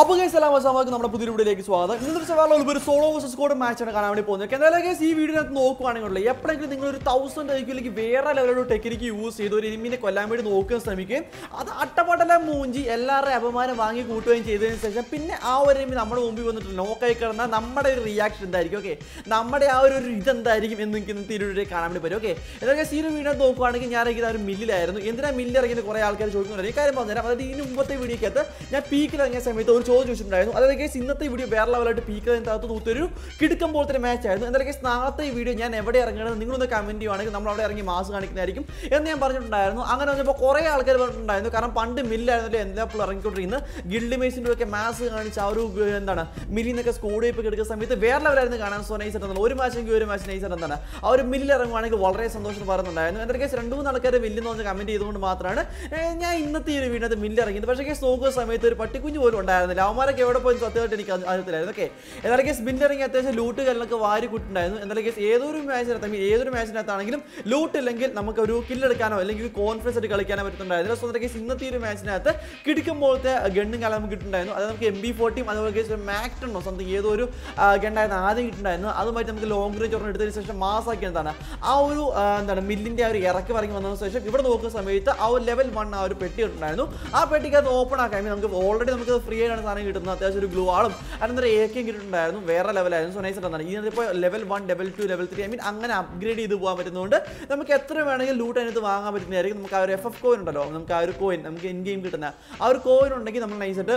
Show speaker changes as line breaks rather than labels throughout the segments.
അപ്പോൾ ഗൈസ് എല്ലാം മസാമാർക്ക് നമ്മുടെ പുതിയ വീഡിയോയിലേക്ക് സ്വാഗതം ഇന്നത്തെ സവാള ഒരു സോളോ വേഴ്സസ് കോഡ് മാച്ചാണ് കാണാൻ വേണ്ടി പോകുന്നത് എന്തായാലും ഗൈസ് ഈ വീഡിയോ നോക്കുകയാണെങ്കിൽ എപ്പോഴെങ്കിലും നിങ്ങൾ ഒരു തൗസൻഡ് ഐക്യൂലേക്ക് വേറെ ലെവലൊരു ടെക്നിക്ക് യൂസ് ചെയ്ത് ഒരു എനിമിനെ കൊല്ലാൻ വേണ്ടി നോക്കാൻ ശ്രമിക്കുകയും അത് അട്ടപ്പാട്ടെല്ലാം മൂഞ്ചി എല്ലാവരുടെയും അപമാനം വാങ്ങി കൂട്ടുകയും ചെയ്തതിന് ശേഷം പിന്നെ ആ ഒരു എനിമി നമ്മുടെ മുമ്പിൽ വന്നിട്ട് നോക്കായി കിടന്നാൽ നമ്മുടെ ഒരു റിയാക്ഷൻ എന്തായിരിക്കും ഓക്കെ നമ്മുടെ ആ ഒരു ഇതെന്തായിരിക്കും എന്ന് എനിക്ക് ഇന്നത്തെ വീഡിയോ കാണാൻ വേണ്ടി പറ്റും ഓക്കെ എന്തായാലും ഈ ഒരു വീഡിയോ നോക്കുകയാണെങ്കിൽ ഞാൻ ഇറങ്ങിയത് ഒരു മില്ലിലായിരുന്നു എന്തിനാ മില്ലിറങ്ങിയത് കുറേ ആൾക്കാർ ചോദിക്കുന്നുണ്ട് ഈ കാര്യം പറഞ്ഞുതരാം അതായത് ഇനി മുമ്പത്തെ വീഡിയോക്കകത്ത് ഞാൻ പീക്കിൽ ഇറങ്ങിയ സമയത്ത് ഒരു ചോദ്യം ചോദിച്ചിട്ടുണ്ടായിരുന്നു അതായത് കേസ് ഇന്നത്തെ വീഡിയോ വേറെ ലെവലായിട്ട് പീക്കകത്ത് തൂത്തൊരു കിടുക്കം പോലത്തെ മാച്ച് ആയിരുന്നു എന്തായാലും കേസ് നാളത്തെ ഈ വീഡിയോ ഞാൻ എവിടെ ഇറങ്ങണമെന്ന് നിങ്ങളൊന്ന് കമൻറ്റ് ചെയ്യുവാണെങ്കിൽ നമ്മൾ അവിടെ ഇറങ്ങി മാസ് കാണിക്കുന്നതായിരിക്കും എന്ന് ഞാൻ പറഞ്ഞിട്ടുണ്ടായിരുന്നു അങ്ങനെ വന്നപ്പോൾ കുറേ ആൾക്കാർ പറഞ്ഞിട്ടുണ്ടായിരുന്നു കാരണം പണ്ട് മില്ലായിരുന്നല്ലോ എന്താ ഇപ്പോൾ ഇറങ്ങിക്കൊണ്ടിരുന്നത് ഗിൽഡ് മേസിൻ്റെ ഒക്കെ മാസ് കാണിച്ച് ആ ഒരു എന്താണ് മില്ലിന്നൊക്കെ സ്കൂളിൽ പോയി എടുക്കുന്ന സമയത്ത് വേറെ ലെവലായിരുന്നു കാണാൻ സോ നൈസ് ആയിരുന്നു ഒരു മാച്ചെങ്കിൽ ഒരു മാസം നൈസ് എന്താണ് ആ ഒരു മില്ലിൽ ഇറങ്ങുവാണെങ്കിൽ വളരെ സന്തോഷം പറയുന്നുണ്ടായിരുന്നു എൻ്റെ കേസ് രണ്ട് മൂന്ന് ആൾക്കാർ മില്ലെന്ന് പറഞ്ഞ് കമൻറ്റ് ചെയ്തുകൊണ്ട് മാത്രമാണ് ഞാൻ ഇന്നത്തെ ഈ ഒരു വീടിനകത്ത് മില്ലിറങ്ങിയത് പക്ഷേ കേസ് നോക്കുന്ന സമയത്ത് ഒരു പട്ടിക്കുഞ്ഞ് പോലും ഉണ്ടായിരുന്നില്ല ഉണ്ടായിരുന്നില്ല അവന്മാരൊക്കെ എവിടെ പോയി സത്യമായിട്ട് എനിക്ക് അറിയത്തില്ലായിരുന്നു ഓക്കെ എന്നാലും കേസ് ബിൻഡറിങ് അത്യാവശ്യം ലൂട്ട് കാര്യങ്ങളൊക്കെ വാരി കൂട്ടുണ്ടായിരുന്നു എന്നാലും കേസ് ഏതൊരു മാച്ചിനകത്ത് ഏതൊരു മാച്ചിനകത്താണെങ്കിലും ലൂട്ട് ഇല്ലെങ്കിൽ നമുക്ക് ഒരു കില്ലെടുക്കാനോ അല്ലെങ്കിൽ ഒരു കോൺഫിഡൻസ് ആയിട്ട് കളിക്കാനോ പറ്റുന്നുണ്ടായിരുന്നു സ്വന്തം കേസ് ഇന്നത്തെ ഒരു മാച്ചിനകത്ത് കിടിക്കുമ്പോഴത്തെ ഗണ്ണും കാലം നമുക്ക് കിട്ടുന്നുണ്ടായിരുന്നു അത് നമുക്ക് എം ബി ഫോർട്ടിയും അതുപോലെ കേസ് മാക്ടണോ സ്വന്തം ഏതോ ഒരു ഗണ്ണായിരുന്നു ആദ്യം കിട്ടുന്നുണ്ടായിരുന്നു അതുമായിട്ട് നമുക്ക് ലോങ് റേഞ്ച് ഒരെണ്ണം എടുത്തതിന് ശേഷം മാസാക്കി എന്താണ് ആ ഒരു എന്താണ് മില്ലിൻ്റെ ആ ഒരു ഇറക്കി ഇറങ്ങി വന്നതിന് ശേഷം ഇവിടെ നോക്കുന്ന സമയത്ത് ആ ഒരു ലെവൽ വൺ ആ ഒരു പെട്ടി കിട്ടുന്നുണ്ടായിരുന്നു ആ പെട്ടിക്ക് അത് ഓപ്പൺ ആക്കാൻ നമുക്ക് ഓൾറെഡി നമുക്ക് ഫ്രീ ആയിട്ടാണ് സാധനം കിട്ടുന്നത് അത്യാവശ്യം ഒരു ഗ്ലൂ ആളും അനന്തരം എ കെയും കിട്ടുന്നുണ്ടായിരുന്നു വേറെ ലെവലായിരുന്നു സോ നൈസ് ഇനി ഇപ്പോൾ level one level two level three I mean അങ്ങനെ അപ്ഗ്രേഡ് ചെയ്ത് പോകാൻ പറ്റുന്നതുകൊണ്ട് നമുക്ക് എത്ര വേണമെങ്കിൽ ലൂട്ട് അതിനകത്ത് വാങ്ങാൻ പറ്റുന്നതായിരിക്കും നമുക്ക് ആ ഒരു എഫ് എഫ് കോയിൻ ഉണ്ടല്ലോ നമുക്ക് ആ ഒരു കോയിൻ നമുക്ക് ഇൻ ഗെയിം കിട്ടുന്ന ആ ഒരു കോയിൻ ഉണ്ടെങ്കിൽ നമ്മൾ നൈസായിട്ട്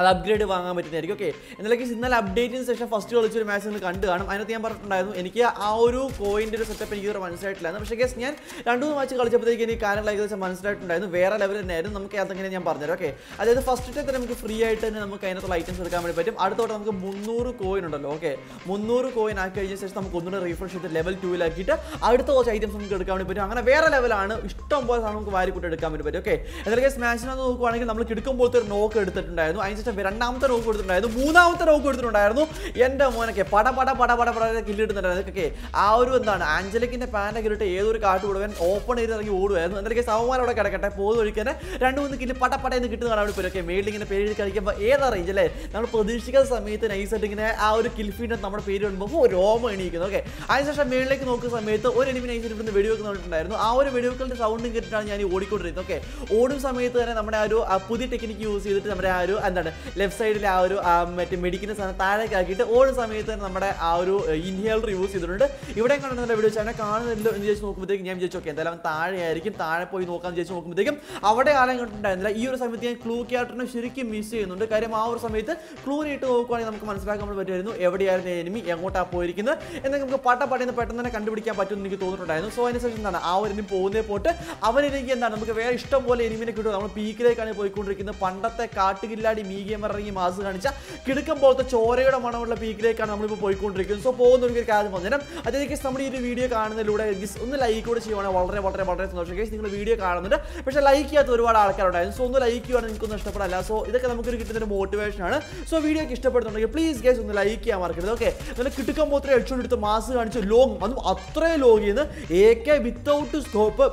അത് അപ്ഗ്രേഡ് വാങ്ങാൻ പറ്റുന്നതായിരിക്കും ഓക്കെ എന്നാലും ഇന്നലെ അപ്ഡേറ്റിന് ശേഷം ഫസ്റ്റ് കളിച്ചൊരു മാച്ച് നിന്ന് കണ്ടു കാണും അതിനകത്ത് ഞാൻ പറഞ്ഞിട്ടുണ്ടായിരുന്നു എനിക്ക് ആ ഒരു കോയിൻ്റെ ഒരു സെറ്റപ്പ് എനിക്ക് മനസ്സിലായിട്ടില്ലായിരുന്നു പക്ഷേ ഗസ് ഞാൻ രണ്ടു മൂന്ന് മാച്ച് കളിച്ചപ്പോഴത്തേക്ക് എനിക്ക് കാര്യങ്ങൾ ഏകദേശം മനസ്സിലായിട്ടുണ്ടായിരുന്നു വേറെ ലെവൽ തന്നെയായിരുന്നു നമുക്ക് അതങ്ങനെ ഞാൻ പറഞ്ഞുതരാം ഓക്കെ അതായത് ഫസ്റ്റ് തന്നെ നമുക്ക് ഫ്രീ ആയിട്ട് തന്നെ നമുക്ക് അതിനകത്തുള്ള ഐറ്റംസ് എടുക്കാൻ വേണ്ടി പറ്റും അടുത്തോട്ട് നമുക്ക് മുന്നൂറ് കോയിൻ ഉണ്ടല്ലോ ഓക്കെ മുന്നൂറ് കോയിൻ ആക്കി കഴിഞ്ഞ ശേഷം നമുക്ക് ഒന്നുകൂടെ റീഫ്രഷ് ചെയ്ത് ലെവൽ ടൂവിലാക്കിയിട്ട് അടുത്ത കുറച്ച് ഐറ്റംസ് നമുക്ക് എടുക്കാൻ വേണ്ടി പറ്റും അങ്ങനെ വേറെ ലെവലാണ് ഇഷ്ടം പോലെ സാധനം നമുക്ക് വാരിക്കൂട്ട് എടുക്കാൻ വേണ്ടി പറ്റും ഓക്കെ എന്തായാലും സ്മാഷിനകത്ത് നോക്കുവാണെങ്കിൽ നമ്മൾ കിടക്കുമ്പോഴത്തെ ഒരു നോക്ക് എടുത്തിട്ടുണ്ടായിരുന്നു അതിന് സിസ്റ്റം രണ്ടാമത്തെ റോക്ക് കൊടുത്തിട്ടുണ്ടായിരുന്നു മൂന്നാമത്തെ റോക്ക് കൊടുത്തിട്ടുണ്ടായിരുന്നു എൻ്റെ മോനൊക്കെ പട പട പട പട പട കില്ലിടുന്നുണ്ടായിരുന്നു അതൊക്കെ ആ ഒരു എന്താണ് ആഞ്ചലിക്കിൻ്റെ പാൻ്റെ കിട്ടിട്ട് ഏതൊരു കാട്ട് കൊടുക്കാൻ ഓപ്പൺ ചെയ്ത് ഇറങ്ങി ഓടുവായിരുന്നു എന്തൊക്കെ അവിടെ കിടക്കട്ടെ പോകുന്ന ഒഴിക്കാൻ രണ്ട് മൂന്ന് കില്ല് പട പട എന്ന് കിട്ടുന്നതാണ് അവിടെ പേരൊക്കെ മേളിൽ ഇങ്ങനെ പേര് കളിക്കുമ്പോൾ ഏതാ റേഞ്ച് അല്ലേ നമ്മൾ പ്രതീക്ഷിക്കുന്ന സമയത്ത് നൈസായിട്ട് ഇങ്ങനെ ആ ഒരു കിൽഫീൻ്റെ നമ്മുടെ പേര് വരുമ്പോൾ രോമം എണീക്കുന്നത് ഓക്കെ അതിനുശേഷം മേളിലേക്ക് നോക്കുന്ന സമയത്ത് ഒരു എനിമി നൈസ് ഇവിടുന്ന് കണ്ടിട്ടുണ്ടായിരുന്നു ആ ഒരു വെടിവെക്കലിൻ്റെ സൗണ്ടും കേട്ടിട്ടാണ് ഞാൻ ഓടിക്കൊണ്ടിരുന്നത് ഓക്കെ ഓടും സമയത്ത് തന്നെ നമ്മുടെ ആ ഒരു പുതിയ ടെക്നിക്ക് യൂസ് ചെയ്തിട്ട് നമ്മുടെ ആ ഒരു എന്താണ് ലെഫ്റ്റ് സൈഡിൽ ആ ഒരു മറ്റേ മെഡിക്കുന്ന സാധനം താഴേക്ക് ആക്കിയിട്ട് ഓരോ സമയത്ത് തന്നെ നമ്മുടെ ആ ഒരു ഇൻഹേലർ യൂസ് ചെയ്തിട്ടുണ്ട് ഇവിടെ കാണുന്ന വീഡിയോ ചാനൽ കാണുന്നില്ല എന്ന് ചോദിച്ച് നോക്കുമ്പോഴത്തേക്കും ഞാൻ വിചാരിച്ചു ഓക്കെ എന്തായാലും താഴെ ആയിരിക്കും താഴെ പോയി നോക്കാൻ ചോദിച്ച് നോക്കുമ്പോഴത്തേക്കും അവിടെ ആളെ കണ്ടിട്ടുണ്ടായിരുന്നില്ല ഈ ഒരു സമയത്ത് ഞാൻ ക്ലൂ ക്യാരക്ടറിനെ ശരിക്കും മിസ് ചെയ്യുന്നുണ്ട് കാര്യം ആ ഒരു സമയത്ത് ക്ലൂ ഇട്ട് നോക്കുവാണെങ്കിൽ നമുക്ക് മനസ്സിലാക്കാൻ പറ്റുമായിരുന്നു എവിടെയായിരുന്നു എനിമി എങ്ങോട്ടാണ് പോയിരിക്കുന്നത് എന്നൊക്കെ നമുക്ക് പട്ട പെട്ടെന്ന് തന്നെ കണ്ടുപിടിക്കാൻ പറ്റുമെന്ന് എനിക്ക് തോന്നിയിട്ടുണ്ടായിരുന്നു സോ അതിനുശേഷം എന്താണ് ആ ഒരു എനിമി പോകുന്നേ പോട്ട് അവനെനിക്ക് എന്താണ് നമുക്ക് വേറെ ഇഷ്ടം പോലെ എനിമിനെ കിട്ടും നമ്മൾ പീക്കിലേക്കാണ് പോയിക്കൊണ്ടിരിക്കുന്നത് പണ്ടത്തെ കാട്ടുകില്ലാടി മീ ഗെയിമർ ഇറങ്ങി മാസ് കാണിച്ച കിടക്കം പോലത്തെ ചോരയുടെ മണമുള്ള പീക്കിലേക്കാണ് നമ്മളിപ്പോൾ പോയിക്കൊണ്ടിരിക്കുന്നത് സോ പോകുന്ന ഒരു കാര്യം വന്നേരം അതായത് നമ്മുടെ ഈ ഒരു വീഡിയോ കാണുന്നതിലൂടെ ഒന്ന് ലൈക്ക് കൂടെ ചെയ്യുവാണെങ്കിൽ വളരെ വളരെ വളരെ സന്തോഷം കേസ് നിങ്ങൾ വീഡിയോ കാണുന്നുണ്ട് പക്ഷേ ലൈക്ക് ചെയ്യാത്ത ഒരുപാട് ആൾക്കാരുണ്ടായിരുന്നു സോ ഒന്ന് ലൈക്ക് ചെയ്യുവാണെങ്കിൽ നിങ്ങൾക്കൊന്നും ഇഷ്ടപ്പെടില്ല സോ ഇതൊക്കെ നമുക്കൊരു കിട്ടുന്നൊരു മോട്ടിവേഷനാണ് സോ വീഡിയോക്ക് ഇഷ്ടപ്പെടുന്നുണ്ടെങ്കിൽ പ്ലീസ് ഗേസ് ഒന്ന് ലൈക്ക് ചെയ്യാൻ മറക്കരുത് ഓക്കെ നല്ല കിടക്കം പോത്ര ഹെഡ്ഷോട്ട് എടുത്ത് മാസ് കാണിച്ച് ലോങ് അതും അത്രയും ലോഗ് ചെയ്യുന്നത് എ കെ വിത്തൗട്ട് സ്കോപ്പ്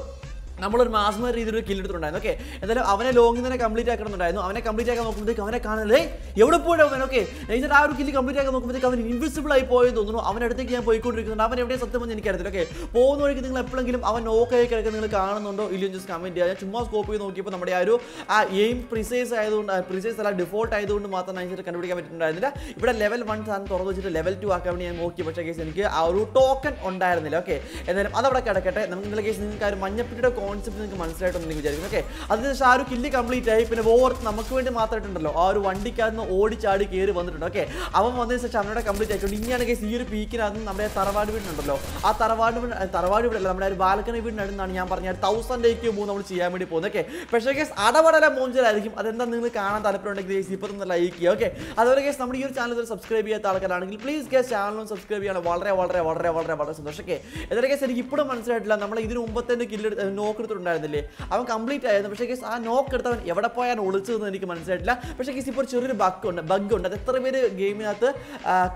നമ്മളൊരു മാസ്മ രീതിയിൽ ഒരു കില്ലെടുത്തിട്ടുണ്ടായിരുന്നു ഓക്കെ എന്തായാലും അവനെ ലോങ്ങിൽ തന്നെ കംപ്ലീറ്റ് ആക്കണമെന്നുണ്ടായിരുന്നു അവനെ കംപ്ലീറ്റ് ആക്കാൻ നോക്കുമ്പോഴത്തേക്ക് അവനെ കാണാതെ എവിടെ പോയിട്ട് അവൻ ഓക്കെ എന്നിട്ട് ആ ഒരു കില്ല് കംപ്ലീറ്റ് ആക്കാൻ നോക്കുമ്പോഴത്തേക്ക് അവൻ ഇൻവിസിബിൾ ആയി പോയെന്ന് തോന്നുന്നു അവനടുത്തേക്ക് ഞാൻ പോയിക്കൊണ്ടിരിക്കുന്നുണ്ട് അവൻ സത്യം സത്യമെന്ന് എനിക്കറിയത്തില്ല ഓക്കെ പോകുന്ന വഴിക്ക് നിങ്ങൾ എപ്പോഴെങ്കിലും അവൻ ആയി കിടക്കുന്ന നിങ്ങൾ കാണുന്നുണ്ടോ ഇല്ലയോ ജസ്റ്റ് കമൻറ്റ് ചെയ്യാം ഞാൻ ചുമ്മാ സ്കോപ്പ് ചെയ്ത് നോക്കിയപ്പോൾ നമ്മുടെ ആ ഒരു ആ എയിം പ്രിസൈസ് ആയതുകൊണ്ട് പ്രിസൈസ് അല്ല ഡിഫോൾട്ട് ആയതുകൊണ്ട് മാത്രം അതിനകത്ത് കണ്ടുപിടിക്കാൻ പറ്റുന്നുണ്ടായിരുന്നില്ല ഇവിടെ ലെവൽ വൺ സാധനം തുറന്നു വെച്ചിട്ട് ലെവൽ ടു ആക്കാൻ വേണ്ടി ഞാൻ നോക്കി പക്ഷേ കേസ് എനിക്ക് ആ ഒരു ടോക്കൺ ഉണ്ടായിരുന്നില്ല ഓക്കെ എന്തായാലും അതവിടെ കിടക്കട്ടെ നമുക്ക് നിങ്ങളെ കേസ് നിങ്ങൾക്ക് ആ ഒരു മഞ്ഞപ്പിടിയുടെ കോൺ കോൺസെപ്റ്റ് നിങ്ങൾക്ക് നിങ്ങൾ വിചാരിക്കുന്നു ഓക്കെ ആ ഒരു കില്ല് കംപ്ലീറ്റ് ആയി പിന്നെ ഓവർ നമുക്ക് വേണ്ടി മാത്രമായിട്ടുണ്ടല്ലോ ആ ഒരു വണ്ടിക്കകത്ത് ഓടിച്ചാടി കയറി വന്നിട്ടുണ്ട് ഓക്കെ അവൻ വന്നതിന് ശേഷം അവനോടെ കംപ്ലീറ്റ് ആയിട്ടുണ്ട് ഇനിയാണ് കേസ് ഈ ഒരു പീക്കിനകത്ത് നമ്മുടെ തറവാട് വീടിനുണ്ടല്ലോ ആ തറവാട് വീട് തറവാട് വീടല്ല നമ്മുടെ ഒരു ബാൽക്കണി വീടിനടുന്നാണ് ഞാൻ പറഞ്ഞ തൗസൻഡ് എയ്ക്ക് മൂന്ന് നമ്മൾ ചെയ്യാൻ വേണ്ടി പോകുന്നത് ഓക്കെ പക്ഷേ കേസ് അടപടല മോഞ്ചലായിരിക്കും അതെന്താ നിങ്ങൾ കാണാൻ താല്പര്യമുണ്ടെങ്കിൽ കേസ് ഇപ്പം തന്നെ ലൈക്ക് ചെയ്യുക ഓക്കെ അതുപോലെ കേസ് നമ്മുടെ ഈ ഒരു ചാനൽ സബ്സ്ക്രൈബ് ചെയ്യാത്ത ആൾക്കാരാണെങ്കിൽ പ്ലീസ് കേസ് ചാനലും സബ്സ്ക്രൈബ് ചെയ്യണം വളരെ വളരെ വളരെ വളരെ വളരെ സന്തോഷം ഓക്കെ എന്തൊക്കെ കേസ് എനിക്ക് ഇപ്പോഴും മനസ്സിലായിട്ടില്ല നമ്മൾ ഇതിനു തന്നെ കില്ല് നോക്ക് കൊടുത്തിട്ടുണ്ടായിരുന്നില്ലേ അവൻ കംപ്ലീറ്റ് ആയിരുന്നു പക്ഷേ കേസ് ആ നോക്ക് എടുത്ത് അവൻ എവിടെ പോയാൽ ഒളിച്ചതെന്ന് എനിക്ക് മനസ്സിലായിട്ടില്ല പക്ഷേ കേസ് ഇപ്പോൾ ചെറിയൊരു ബഗ് ഉണ്ട് ബഗ് ഉണ്ട് അത് എത്ര പേര് ഗെയിമിനകത്ത്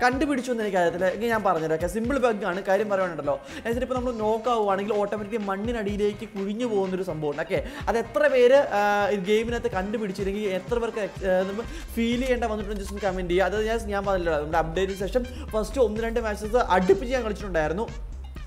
കണ്ടുപിടിച്ചു എന്ന് എനിക്ക് അറിയത്തില്ല ഞാൻ പറഞ്ഞുതരാം സിമ്പിൾ ബഗ് ആണ് കാര്യം പറയുന്നുണ്ടല്ലോ എന്നുവെച്ചാൽ ഇപ്പോൾ നമ്മൾ നോക്ക് ആവുകയാണെങ്കിൽ ഓട്ടോമാറ്റിക്കലി മണ്ണിനടിയിലേക്ക് കുഴിഞ്ഞു പോകുന്നൊരു സംഭവമുണ്ട് ഓക്കെ അത് എത്ര പേര് ഗെയിമിനകത്ത് കണ്ടുപിടിച്ചില്ലെങ്കിൽ എത്ര പേർക്ക് ഫീൽ ചെയ്യേണ്ട വന്നിട്ടുണ്ട് ജസ്റ്റ് കമൻറ്റ് ചെയ്യുക അത് ഞാൻ ഞാൻ പറഞ്ഞില്ല നമ്മുടെ അപ്ഡേറ്റിന് ശേഷം ഫസ്റ്റ് ഒന്ന് രണ്ട് മാച്ചസ് അടുപ്പിച്ച് ഞാൻ കളിച്ചിട്ടുണ്ടായിരുന്നു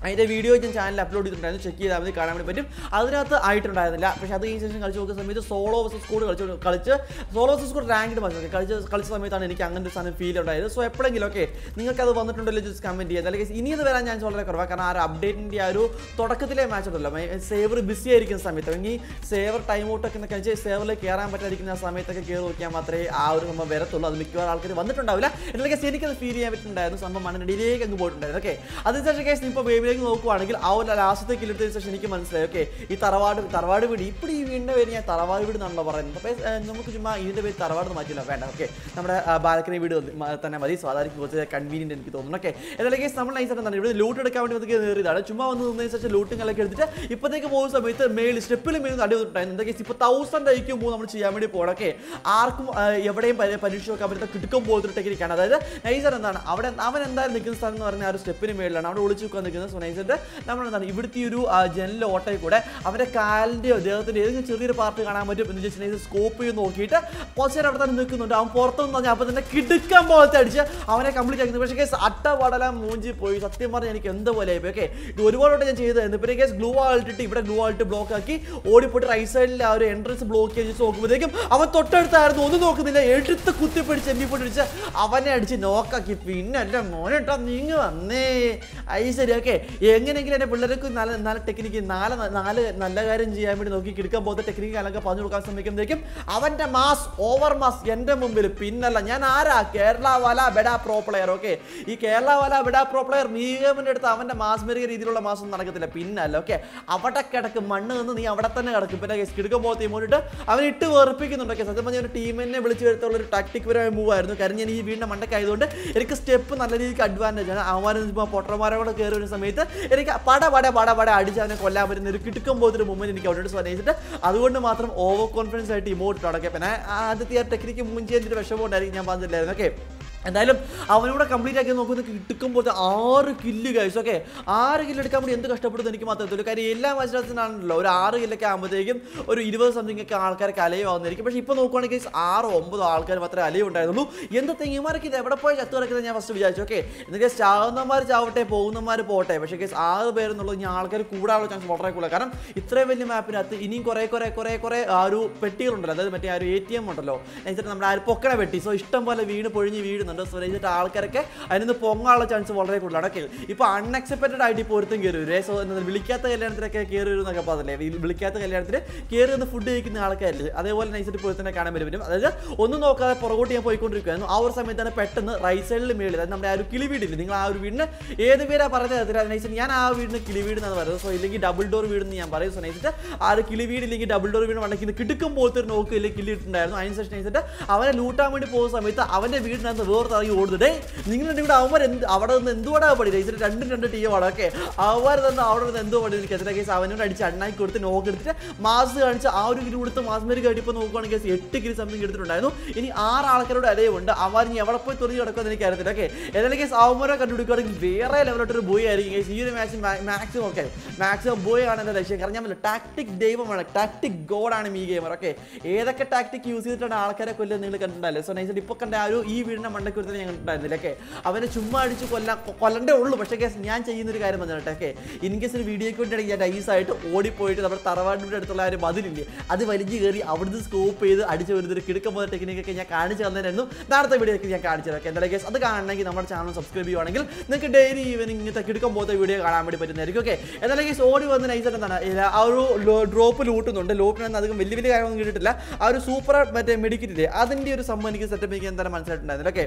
അതിൻ്റെ വീഡിയോ ഞാൻ ചാനലിൽ അപ്ലോഡ് ചെയ്തിട്ടുണ്ടായിരുന്നു ചെക്ക് ചെയ്താൽ മതി കാണാൻ വേണ്ടി പറ്റും അതിനകത്ത് ആയിട്ടുണ്ടായിരുന്നില്ല പക്ഷേ അത് ഈ സെഷൻ കളിച്ച് നോക്കുന്ന സമയത്ത് സോളോ വേഴ്സസ് സ്കൂൾ കളിച്ച് കളിച്ച് സോളോ വേഴ്സസ് സ്കൂൾ റാങ്ക് മത്സരം കളിച്ച് കളിച്ച സമയത്താണ് എനിക്ക് അങ്ങനെ ഒരു സാധനം ഫീൽ ഉണ്ടായത് സോ എപ്പോഴെങ്കിലും ഓക്കെ നിങ്ങൾക്ക് അത് വന്നിട്ടുണ്ടല്ലോ ജസ്റ്റ് കമൻറ്റ് ചെയ്യാം അല്ലെങ്കിൽ ഇനി അത് വരാൻ ചാൻസ് വളരെ കുറവാണ് കാരണം ആ ഒരു അപ്ഡേറ്റിൻ്റെ ആ ഒരു തുടക്കത്തിലെ മാച്ച് ഉണ്ടല്ലോ സേവർ ബിസി ആയിരിക്കുന്ന സമയത്ത് അല്ലെങ്കിൽ സേവർ ടൈം ഔട്ടൊക്കെ എന്നൊക്കെ വെച്ചാൽ സേവറിൽ കയറാൻ പറ്റാതിരിക്കുന്ന സമയത്തൊക്കെ കയറി നോക്കിയാൽ മാത്രമേ ആ ഒരു സംഭവം വരത്തുള്ളൂ അത് മിക്കവാറും ആൾക്കാർ വന്നിട്ടുണ്ടാവില്ല എന്നുള്ള കേസ് എനിക്കത് ഫീൽ ചെയ്യാൻ പറ്റുന്നുണ്ടായിരുന്നു സംഭവം മണ്ണിന് ഡിലേക്ക് അങ്ങ് പോയിട്ടുണ്ടായിരുന്നു ഓക്കെ അതിനുശേഷം കേസ് ഇപ്പോൾ ബേബിയിൽ ഇതിലേക്ക് നോക്കുവാണെങ്കിൽ ആ ഒരു ലാസ്റ്റത്തെ കിലെടുത്ത ശേഷം എനിക്ക് മനസ്സിലായി ഓക്കെ ഈ തറവാട് തറവാട് വീട് ഇപ്പോൾ ഈ വീടിൻ്റെ പേര് ഞാൻ തറവാട് വീട് എന്നാണല്ലോ പറയുന്നത് അപ്പോൾ നമുക്ക് ചുമ്മാ ഇതിൻ്റെ പേര് തറവാട് മാറ്റില്ല വേണ്ട ഓക്കെ നമ്മുടെ ബാൽക്കണി വീട് തന്നെ മതി സാധാരണ കുറച്ച് കൺവീനിയൻറ്റ് എനിക്ക് തോന്നുന്നു ഓക്കെ എന്നാലും കേസ് നമ്മൾ നൈസ് തന്നെ ഇവിടെ ലൂട്ട് എടുക്കാൻ വേണ്ടി നമുക്ക് നേറിയതാണ് ചുമ്മാ വന്ന് നിന്നതിന് ശേഷം ലൂട്ടും കലൊക്കെ എടുത്തിട്ട് ഇപ്പോഴത്തേക്ക് പോകുന്ന സമയത്ത് മേൽ സ്റ്റെപ്പിൽ മേലും തടി വന്നിട്ടുണ്ടായിരുന്നു എന്താ കേസ് ഇപ്പോൾ തൗസൻഡ് ഐക്യം പോകും നമ്മൾ ചെയ്യാൻ വേണ്ടി പോകണം ഓക്കെ ആർക്കും എവിടെയും പരീക്ഷ വെക്കാൻ പറ്റുന്ന കിടുക്കം പോകുന്ന ടെക്നിക്കാണ് അതായത് നൈസർ എന്താണ് അവിടെ അവൻ എന്തായാലും നിൽക്കുന്ന സ്ഥലം എന്ന് പറഞ്ഞാൽ ആ ഒരു സ്റ്റെപ്പിന് മേളിലാണ് അവിടെ ഒളിച്ചു നിൽക്കുന്ന ഓർഗനൈസേഡ് നമ്മൾ എന്താണ് ഇവിടുത്തെ ഒരു ജനലിലെ ഓട്ടയിൽ കൂടെ അവരെ കാലിൻ്റെയോ ദേഹത്തിൻ്റെ ഏതെങ്കിലും ചെറിയൊരു പാർട്ട് കാണാൻ പറ്റും എന്ന് ജസ്റ്റ് സ്കോപ്പ് ചെയ്ത് നോക്കിയിട്ട് കുറച്ച് നേരം അവിടെ തന്നെ നിൽക്കുന്നുണ്ട് അവൻ പുറത്തുനിന്ന് പറഞ്ഞാൽ അപ്പോൾ തന്നെ കിടുക്കാൻ പോലത്തെ അടിച്ച് അവനെ കംപ്ലീറ്റ് ആക്കുന്നത് പക്ഷേ കേസ് അട്ട വടല മൂഞ്ചി പോയി സത്യം പറഞ്ഞാൽ എനിക്ക് എന്ത് പോലെ ആയിപ്പോയി ഓക്കെ ഇത് ഒരുപാട് ഞാൻ ചെയ്തായിരുന്നു പിന്നെ കേസ് ഗ്ലൂ ആൾട്ടിട്ട് ഇവിടെ ഗ്ലൂ ആൾട്ട് ബ്ലോക്ക് ആക്കി ഓടിപ്പോയിട്ട് റൈറ്റ് സൈഡിൽ ആ ഒരു എൻട്രൻസ് ബ്ലോക്ക് ചെയ്ത് നോക്കുമ്പോഴത്തേക്കും അവൻ തൊട്ടടുത്തായിരുന്നു ഒന്നും നോക്കുന്നില്ല എഴുത്ത് കുത്തിപ്പിടിച്ച് പിടിച്ച് അവനെ അടിച്ച് നോക്കാക്കി പിന്നെ എൻ്റെ മോനെട്ടോ നീങ്ങി വന്നേ ഐ ശരി ഓക്കെ എങ്ങനെയെങ്കിലും എൻ്റെ പിള്ളേർക്ക് നല്ല നല്ല ടെക്നിക്ക് നാല് നാല് നല്ല കാര്യം ചെയ്യാൻ വേണ്ടി നോക്കി കിടക്കാൻ പോകുന്ന ടെക്നിക്ക് അല്ലെങ്കിൽ പറഞ്ഞു കൊടുക്കാൻ ശ്രമിക്കുമ്പോഴേക്കും അവൻ്റെ മാസ് ഓവർ മാസ് എൻ്റെ മുമ്പിൽ പിന്നല്ല ഞാൻ ആരാ കേരള വല ബെഡാ പ്രോ പ്ലെയർ ഓക്കെ ഈ കേരള വല ബെഡാ പ്രോ പ്ലെയർ നീഗമിൻ്റെ അടുത്ത് അവൻ്റെ മാസ് മെറിയ രീതിയിലുള്ള മാസം നടക്കത്തില്ല പിന്നല്ല ഓക്കെ അവിടെ കിടക്ക് മണ്ണ് നിന്ന് നീ അവിടെ തന്നെ കിടക്കും പിന്നെ കിടക്കാൻ പോകത്തി മുന്നിട്ട് അവൻ ഇട്ട് വെറുപ്പിക്കുന്നുണ്ട് ഓക്കെ സത്യം പറഞ്ഞാൽ ഒരു ടീമിനെ വിളിച്ചു വരുത്തുള്ള ഒരു ടാക്ടിക് പരമായ മൂവ് ആയിരുന്നു കാരണം ഞാൻ ഈ വീടിൻ്റെ മണ്ടക്കായതുകൊണ്ട് എനിക്ക് സ്റ്റെപ്പ് നല്ല രീതിക്ക് അഡ്വാൻറ്റേജ് ആണ് അവന്മാരെ പൊട്ടർമാരെ കൂടെ കയറി വരുന്ന സമയത്ത് എനിക്ക് പട പട പട പട അടിച്ച് അവനെ കൊല്ലാൻ പറ്റുന്ന ഒരു കിട്ടുക്കും പോലത്തെ മുമ്പ് എനിക്ക് അവരോട് സ്വർണ്ണിച്ചിട്ട് അതുകൊണ്ട് മാത്രം ഓവർ കോൺഫിഡൻസ് ആയിട്ട് ഇമോട്ട് തുടങ്ങിയ പിന്നെ ആദ്യത്തെ ആ ടെക്നിക്ക് മുൻചേഞ്ചിന്റെ വിഷമം ഉണ്ടായിരിക്കും ഞാൻ പറഞ്ഞില്ലായിരുന്നു ഓക്കെ എന്തായാലും അവനൂടെ കംപ്ലീറ്റ് ആക്കി നോക്കുന്നത് കിട്ടുമ്പോൾ ആറ് കില്ല് കഴിച്ചു ഓക്കെ ആറ് കില്ല് എടുക്കാൻ വേണ്ടി എന്ത് കഷ്ടപ്പെടുന്നു എനിക്ക് മാത്രമേ ഒരു കാര്യം എല്ലാ മത്സരത്തിനാണല്ലോ ഒരു ആറ് കില്ലൊക്കെ ആകുമ്പോഴത്തേക്കും ഒരു ഇരുപത് സംതിങ് ഒക്കെ ആൾക്കാർക്ക് അലയുമാകുന്നതായിരിക്കും പക്ഷേ ഇപ്പോൾ നോക്കുവാണെങ്കിൽ ആറോ ഒമ്പതോ ആൾക്കാർ മാത്രമേ അലയും ഉണ്ടായിരുന്നുള്ളൂ എന്താ തെങ്ങിമാർക്ക് ഇത് എവിടെ പോയി ചത്തു കിടക്കുന്നത് ഞാൻ ഫസ്റ്റ് വിചാരിച്ചു ഓക്കെ എന്നൊക്കെ ചാവുന്നമാർ ചാവട്ടെ പോകുന്നമാർ പോട്ടെ പക്ഷേ കേസ് ആറ് പേരെന്നുള്ളത് ഇനി ആൾക്കാർ കൂടാനുള്ള ചാൻസ് വളരെ കൂടുതൽ കാരണം ഇത്രയും വലിയ മാപ്പിനകത്ത് ഇനിയും കുറേ കുറേ കുറേ കുറേ ആ ഒരു പെട്ടികളുണ്ടല്ലോ അതായത് മറ്റേ ആ ഒരു എ ടി എം ഉണ്ടല്ലോ എന്നുവെച്ചിട്ട് നമ്മുടെ ആ ഒരു പൊക്കണ പെട്ടി സോ ഇഷ്ടം പോലെ വീണ് പൊഴിഞ്ഞ് വീഴുന്നത് വരുന്നുണ്ട് സോ എന്നിട്ട് ആൾക്കാരൊക്കെ അതിനൊന്ന് പൊങ്ങാനുള്ള ചാൻസ് വളരെ കൂടുതലാണ് ഓക്കെ ഇപ്പോൾ അൺഎക്സെപ്റ്റഡ് ആയിട്ട് ഇപ്പോൾ ഒരുത്തും കയറി വരും സോ എന്താ വിളിക്കാത്ത കല്യാണത്തിനൊക്കെ കയറി വരും എന്നൊക്കെ പറഞ്ഞില്ലേ വിളിക്കാത്ത കല്യാണത്തിന് കയറി വന്ന് ഫുഡ് കഴിക്കുന്ന ആൾക്കാരില്ല അതേപോലെ നൈസിട്ട് പോയി തന്നെ കാണാൻ വരും അതായത് ഒന്നും നോക്കാതെ പുറകോട്ട് ഞാൻ പോയിക്കൊണ്ടിരിക്കുകയായിരുന്നു ആ ഒരു സമയത്താണ് പെട്ടെന്ന് റൈറ്റ് സൈഡിൽ മേളിൽ അതായത് നമ്മുടെ ആ ഒരു കിളി വീടില്ല നിങ്ങൾ ആ ഒരു വീടിന് ഏത് പേരാ പറഞ്ഞത് അതിൽ നൈസിട്ട് ഞാൻ ആ വീടിന് കിളി വീട് എന്നാണ് പറയുന്നത് സോ ഇല്ലെങ്കിൽ ഡബിൾ ഡോർ വീട് എന്ന് ഞാൻ പറയും സോ നൈസിട്ട് ആ ഒരു കിളി വീട് ഇല്ലെങ്കിൽ ഡബിൾ ഡോർ വീട് ഉണ്ടെങ്കിൽ ഇത് കിടക്കും പോലത്തെ ഒരു നോക്ക് ഇല്ലെങ്കിൽ കിളി ഇട്ടുണ്ടായിരുന്നു അതിനുശേഷം നൈസിട്ട് അവനെ ലൂട്ടാൻ വേണ്ടി പോകുന്ന സമയത്ത് അവൻ്റെ വീടിനകത്ത് വേറെ ഓർത്ത് ഇറങ്ങി ഓടുന്നത് ഡേ നിങ്ങളുടെ ഇവിടെ അവന്മാർ എന്ത് അവിടെ നിന്ന് എന്തുവാടാ പടി ഇതിൽ രണ്ടും രണ്ട് ടീമാണ് ഓക്കെ അവർ തന്ന അവിടെ നിന്ന് എന്തോ പടി എനിക്ക് എത്ര കേസ് അവനോട് അടിച്ച് അണ്ണാക്കി കൊടുത്ത് നോക്ക് എടുത്തിട്ട് മാസ് കാണിച്ച് ആ ഒരു കിലോ കൊടുത്ത് മാസ്മേരി കയറ്റിപ്പോൾ നോക്കുവാണെങ്കിൽ കേസ് എട്ട് കിലോ സംതിങ് എടുത്തിട്ടുണ്ടായിരുന്നു ഇനി ആറ് ആൾക്കാരോട് അലയുണ്ട് അവർ ഇനി എവിടെ പോയി തുറഞ്ഞ് കിടക്കുമെന്ന് എനിക്ക് അറിയത്തില്ല ഓക്കെ ഏതായാലും കേസ് അവന്മാരെ കണ്ടുപിടിക്കുകയാണെങ്കിൽ വേറെ ലെവലോട്ടൊരു ബോയ് ആയിരിക്കും കേസ് ഈ ഒരു match maximum okay maximum booyah ആണ് എൻ്റെ ലക്ഷ്യം കാരണം ഞാൻ ടാക്ടിക് ദൈവമാണ് ടാക്ടിക് ഗോഡാണ് ഈ ഗെയിമർ ഓക്കെ ഏതൊക്കെ ടാക്ടിക് യൂസ് ചെയ്തിട്ടാണ് ആൾക്കാരെ കൊല്ലുന്നത് നിങ്ങൾ കണ്ടിട്ടുണ്ടല്ലേ സോ നൈസ് ഇപ്പൊ കണ്ട ആ ഒരു ഈ വീടിനെ മണ്ട മണിക്കൂർ ഞങ്ങൾ ഉണ്ടായിരുന്നില്ല ഓക്കെ അവനെ ചുമ്മാ അടിച്ച് കൊല്ല കൊല്ലണ്ടേ ഉള്ളൂ പക്ഷേ കേസ് ഞാൻ ചെയ്യുന്നൊരു കാര്യം വന്നിട്ട് ഓക്കെ ഇൻ കേസ് ഒരു വീഡിയോയ്ക്ക് വേണ്ടിയാണെങ്കിൽ ഞാൻ ആയിട്ട് ഓടിപ്പോയിട്ട് നമ്മുടെ തറവാടിൻ്റെ അടുത്തുള്ള ഒരു മതിലില്ലേ അത് വലിഞ്ഞ് കയറി അവിടുന്ന് സ്കോപ്പ് ചെയ്ത് അടിച്ച് വരുന്ന ഒരു കിടക്കം ടെക്നിക്കൊക്കെ ഞാൻ കാണിച്ചു തന്നതായിരുന്നു നേരത്തെ വീഡിയോയ്ക്ക് ഞാൻ കാണിച്ചു തരാം എന്തായാലും കേസ് അത് കാണണമെങ്കിൽ നമ്മുടെ ചാനൽ സബ്സ്ക്രൈബ് ചെയ്യുവാണെങ്കിൽ നിങ്ങൾക്ക് ഡെയിലി ഈവനിങ് ഇങ്ങനത്തെ കിടക്കം പോകുന്ന വീഡിയോ കാണാൻ വേണ്ടി പറ്റുന്നതായിരിക്കും ഓക്കെ എന്തായാലും കേസ് ഓടി വന്ന നൈസായിട്ട് എന്താണ് ആ ഒരു ഡ്രോപ്പ് ലൂട്ടുന്നുണ്ട് ലൂട്ടിനൊന്നും അധികം വലിയ വലിയ കാര്യമൊന്നും കിട്ടിയിട്ടില്ല ആ ഒരു സൂപ്പർ മറ്റേ മെഡിക്കറ്റില്ലേ അതിൻ്റെ ഒരു സംഭവം എനിക്ക് സെറ്റപ്പ് എനിക്ക് എന്താണ് മനസ്സിലായിട്ടുണ്ടായിരുന്നില്ല ഓക്കെ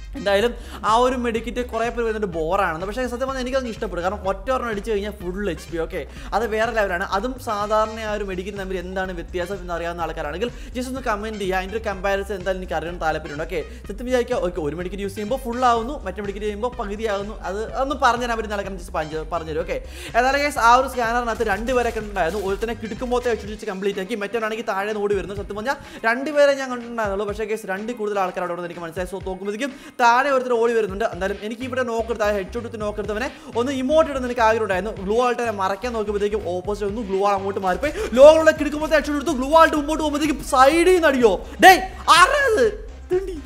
എന്തായാലും ആ ഒരു മെഡിക്കിറ്റ് കുറെ പേര് വരുന്നുണ്ട് ബോറാണെന്ന് പക്ഷേ സത്യം പറഞ്ഞാൽ എനിക്കത് ഇഷ്ടപ്പെടും കാരണം ഒറ്റ ഒരെണ്ണം അടിച്ച് കഴിഞ്ഞാൽ ഫുൾ എച്ച് പി ഓക്കെ അത് വേറെ ലെവലാണ് അതും സാധാരണ ആ ഒരു മെഡിക്കിറ്റ് തമ്മിൽ എന്താണ് വ്യത്യാസം എന്ന് അറിയാവുന്ന ആൾക്കാരാണെങ്കിൽ ജസ്റ്റ് ഒന്ന് കമൻറ്റ് ചെയ്യുക അതിൻ്റെ ഒരു കമ്പാരിസൺ എന്തായാലും എനിക്ക് അറിയാൻ താല്പര്യമുണ്ട് ഓക്കെ സത്യം വിചാരിക്കുക ഓക്കെ ഒരു മെഡിക്കിറ്റ് യൂസ് ചെയ്യുമ്പോൾ ഫുൾ ആവുന്നു മറ്റേ മെഡിക്കിറ്റ് ചെയ്യുമ്പോൾ പകുതി ആകുന്നു അത് ഒന്ന് പറഞ്ഞു തരാൻ പറ്റുന്ന ആൾക്കാരെ ജസ്റ്റ് പറഞ്ഞു പറഞ്ഞുതരും ഓക്കെ ഏതായാലും ഗൈസ് ആ ഒരു സ്കാനറിനകത്ത് ഉണ്ടായിരുന്നു ഒരു തന്നെ കിടക്കുമ്പോൾ വെച്ച് കംപ്ലീറ്റ് ആക്കി മറ്റൊരാണെങ്കിൽ താഴെ ഓടി വരുന്നു സത്യം പറഞ്ഞാൽ രണ്ട് പേരെ ഞാൻ കണ്ടിട്ടുണ്ടായിരുന്നുള്ളൂ പക്ഷേ ഗൈസ് രണ്ട് കൂടുതൽ ആൾക്കാരോട് എനിക്ക് മനസ്സിലായി സോ നോക്കുമ്പോഴത്തേക്കും താഴെ ഒരുത്തർ ഓടി വരുന്നുണ്ട് എന്തായാലും എനിക്ക് ഇവിടെ നോക്കെടുത്ത് ആ ഹെഡ് ഷോട്ട് നോക്കെടുത്തവനെ ഒന്ന് ഇമോട്ട് ഇടുന്ന എനിക്ക് ആഗ്രഹം ഉണ്ടായിരുന്നു ഗ്ലൂ തന്നെ മറക്കാൻ നോക്കുമ്പോഴത്തേക്കും ഓപ്പോസിറ്റ് ഒന്ന് ഗ്ലൂ ആൾ അങ്ങോട്ട് മാറിപ്പോയി ലോകളുടെ കിടക്കുമ്പോഴത്തെ ഹെഡ് ഷോട്ട് എടുത്തു ഗ്ലൂ ആൾട്ട് മുമ്പോട്ട് പോകുമ്പോഴത്തേക്കും സൈഡിൽ നിന്ന് അടിയോ ഡേ ആരാത് തിണ്ടി